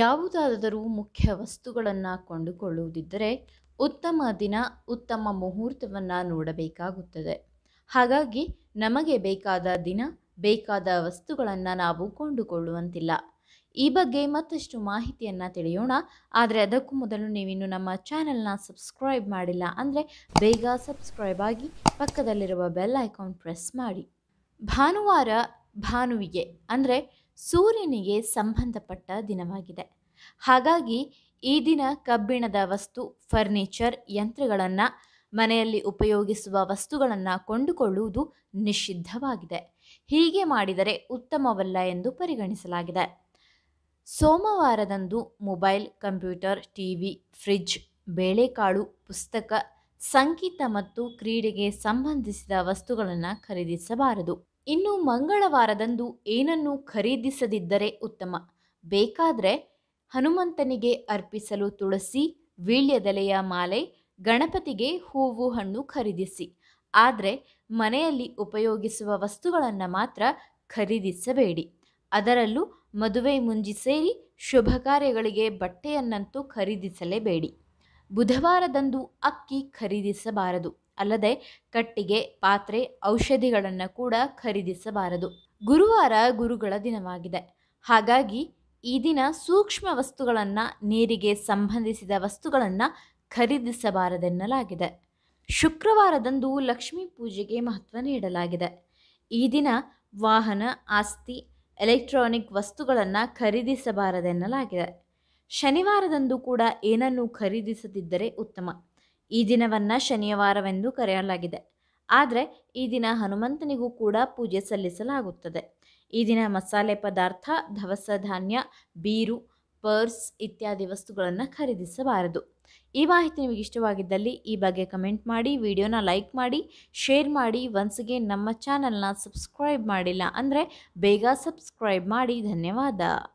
ಯಾವುದಾದರೂ ಮುಖ್ಯ ವಸ್ತುಗಳನ್ನು ಕೊಂಡುಕೊಳ್ಳುವುದಿದ್ದರೆ ಉತ್ತಮ ದಿನ ಉತ್ತಮ ಮುಹೂರ್ತವನ್ನು ನೋಡಬೇಕಾಗುತ್ತದೆ ಹಾಗಾಗಿ ನಮಗೆ ಬೇಕಾದ ದಿನ ಬೇಕಾದ ವಸ್ತುಗಳನ್ನು ನಾವು ಕೊಂಡುಕೊಳ್ಳುವಂತಿಲ್ಲ ಈ ಬಗ್ಗೆ ಮತ್ತಷ್ಟು ಮಾಹಿತಿಯನ್ನು ತಿಳಿಯೋಣ ಆದರೆ ಅದಕ್ಕೂ ಮೊದಲು ನೀವಿನ್ನು ನಮ್ಮ ಚಾನೆಲ್ನ ಸಬ್ಸ್ಕ್ರೈಬ್ ಮಾಡಿಲ್ಲ ಅಂದರೆ ಬೇಗ ಸಬ್ಸ್ಕ್ರೈಬ್ ಆಗಿ ಪಕ್ಕದಲ್ಲಿರುವ ಬೆಲ್ ಐಕಾನ್ ಪ್ರೆಸ್ ಮಾಡಿ ಭಾನುವಾರ ಭಾನುವಿಗೆ ಅಂದರೆ ಸೂರ್ಯನಿಗೆ ಸಂಬಂಧಪಟ್ಟ ದಿನವಾಗಿದೆ ಹಾಗಾಗಿ ಈ ದಿನ ಕಬ್ಬಿಣದ ವಸ್ತು ಫರ್ನಿಚರ್ ಯಂತ್ರಗಳನ್ನು ಮನೆಯಲ್ಲಿ ಉಪಯೋಗಿಸುವ ವಸ್ತುಗಳನ್ನು ಕೊಂಡುಕೊಳ್ಳುವುದು ನಿಷಿದ್ಧವಾಗಿದೆ ಹೀಗೆ ಮಾಡಿದರೆ ಉತ್ತಮವಲ್ಲ ಎಂದು ಪರಿಗಣಿಸಲಾಗಿದೆ ಸೋಮವಾರದಂದು ಮೊಬೈಲ್ ಕಂಪ್ಯೂಟರ್ ಟಿವಿ ಫ್ರಿಜ್ ಬೇಳೆಕಾಳು ಪುಸ್ತಕ ಸಂಗೀತ ಮತ್ತು ಕ್ರೀಡೆಗೆ ಸಂಬಂಧಿಸಿದ ವಸ್ತುಗಳನ್ನು ಖರೀದಿಸಬಾರದು ಇನ್ನು ಮಂಗಳವಾರದಂದು ಏನನ್ನು ಖರೀದಿಸದಿದ್ದರೆ ಉತ್ತಮ ಬೇಕಾದರೆ ಹನುಮಂತನಿಗೆ ಅರ್ಪಿಸಲು ತುಳಸಿ ವೀಳ್ಯದೆಲೆಯ ಮಾಲೆ ಗಣಪತಿಗೆ ಹೂವು ಹಣ್ಣು ಖರೀದಿಸಿ ಆದರೆ ಮನೆಯಲ್ಲಿ ಉಪಯೋಗಿಸುವ ವಸ್ತುಗಳನ್ನು ಮಾತ್ರ ಖರೀದಿಸಬೇಡಿ ಅದರಲ್ಲೂ ಮದುವೆ ಮುಂಜಿ ಸೇರಿ ಶುಭ ಕಾರ್ಯಗಳಿಗೆ ಬಟ್ಟೆಯನ್ನಂತೂ ಖರೀದಿಸಲೇಬೇಡಿ ಬುಧವಾರದಂದು ಅಕ್ಕಿ ಖರೀದಿಸಬಾರದು ಅಲ್ಲದೆ ಕಟ್ಟಿಗೆ ಪಾತ್ರೆ ಔಷಧಿಗಳನ್ನು ಕೂಡ ಖರೀದಿಸಬಾರದು ಗುರುವಾರ ಗುರುಗಳ ದಿನವಾಗಿದೆ ಹಾಗಾಗಿ ಈ ದಿನ ಸೂಕ್ಷ್ಮ ವಸ್ತುಗಳನ್ನು ನೀರಿಗೆ ಸಂಬಂಧಿಸಿದ ವಸ್ತುಗಳನ್ನು ಖರೀದಿಸಬಾರದೆನ್ನಲಾಗಿದೆ ಶುಕ್ರವಾರದಂದು ಲಕ್ಷ್ಮೀ ಪೂಜೆಗೆ ಮಹತ್ವ ನೀಡಲಾಗಿದೆ ಈ ದಿನ ವಾಹನ ಆಸ್ತಿ ಎಲೆಕ್ಟ್ರಾನಿಕ್ ವಸ್ತುಗಳನ್ನು ಖರೀದಿಸಬಾರದೆನ್ನಲಾಗಿದೆ ಶನಿವಾರದಂದು ಕೂಡ ಏನನ್ನು ಖರೀದಿಸದಿದ್ದರೆ ಉತ್ತಮ ಈ ದಿನವನ್ನು ಶನಿವಾರವೆಂದು ಕರೆಯಲಾಗಿದೆ ಆದರೆ ಈ ದಿನ ಹನುಮಂತನಿಗೂ ಕೂಡ ಪೂಜೆ ಸಲ್ಲಿಸಲಾಗುತ್ತದೆ ಈ ದಿನ ಮಸಾಲೆ ಪದಾರ್ಥ ದವಸ ಧಾನ್ಯ ಬೀರು ಪರ್ಸ್ ಇತ್ಯಾದಿ ವಸ್ತುಗಳನ್ನು ಖರೀದಿಸಬಾರದು ಈ ಮಾಹಿತಿ ನಿಮಗೆ ಇಷ್ಟವಾಗಿದ್ದಲ್ಲಿ ಈ ಬಗ್ಗೆ ಕಮೆಂಟ್ ಮಾಡಿ ವಿಡಿಯೋನ ಲೈಕ್ ಮಾಡಿ ಶೇರ್ ಮಾಡಿ ಒನ್ಸ್ಗೆ ನಮ್ಮ ಚಾನಲ್ನ ಸಬ್ಸ್ಕ್ರೈಬ್ ಮಾಡಿಲ್ಲ ಅಂದರೆ ಬೇಗ ಸಬ್ಸ್ಕ್ರೈಬ್ ಮಾಡಿ ಧನ್ಯವಾದ